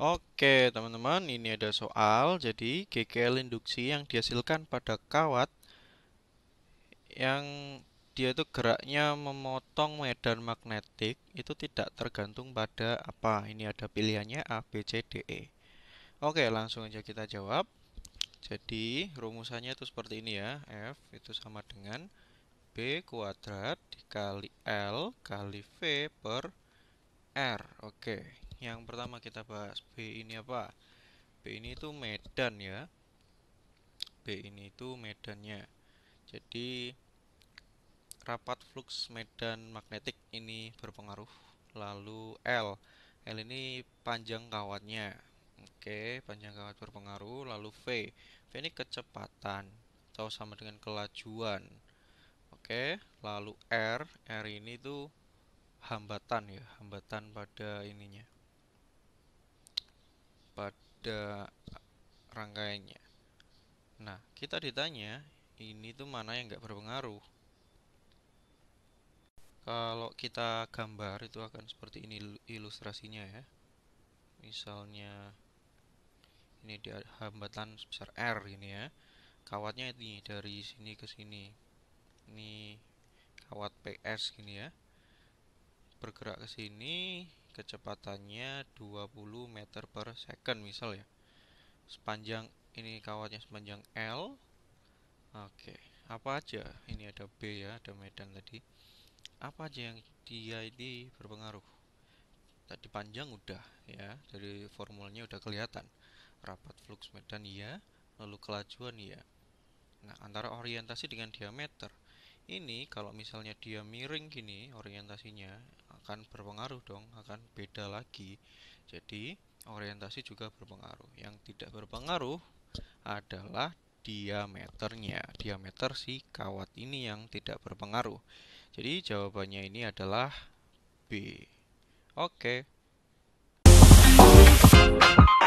Oke teman-teman ini ada soal jadi GKL induksi yang dihasilkan pada kawat yang dia itu geraknya memotong medan magnetik itu tidak tergantung pada apa ini ada pilihannya A, B, C, D, E Oke langsung aja kita jawab jadi rumusannya itu seperti ini ya F itu sama dengan B kuadrat dikali L kali V per R Oke yang pertama kita bahas B ini apa B ini itu medan ya B ini itu medannya jadi rapat fluks medan magnetik ini berpengaruh lalu L L ini panjang kawatnya Oke panjang kawat berpengaruh lalu V V ini kecepatan atau sama dengan kelajuan Oke lalu R R ini tuh hambatan ya hambatan pada ininya ada rangkaiannya. Nah, kita ditanya ini tuh mana yang nggak berpengaruh. Kalau kita gambar itu akan seperti ini ilustrasinya ya. Misalnya ini di hambatan sebesar R ini ya. Kawatnya ini dari sini ke sini. Ini kawat PS ini ya bergerak ke sini kecepatannya 20 meter per second misal ya sepanjang ini kawatnya sepanjang L oke apa aja ini ada B ya ada medan tadi apa aja yang dia ini berpengaruh tadi panjang udah ya dari formulanya udah kelihatan rapat flux medan ya lalu kelajuan ya nah antara orientasi dengan diameter ini kalau misalnya dia miring gini orientasinya akan berpengaruh dong, akan beda lagi. Jadi orientasi juga berpengaruh. Yang tidak berpengaruh adalah diameternya, diameter si kawat ini yang tidak berpengaruh. Jadi jawabannya ini adalah B. Oke. Okay.